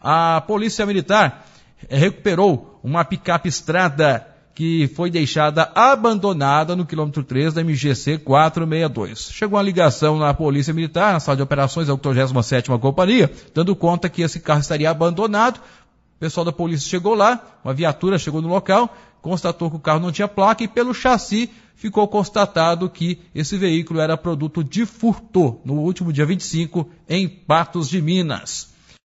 A Polícia Militar recuperou uma picape estrada que foi deixada abandonada no quilômetro 3 da MGC 462. Chegou uma ligação na Polícia Militar, na sala de operações da 87ª Companhia, dando conta que esse carro estaria abandonado. O pessoal da polícia chegou lá, uma viatura chegou no local, constatou que o carro não tinha placa e pelo chassi ficou constatado que esse veículo era produto de furto no último dia 25 em Patos de Minas.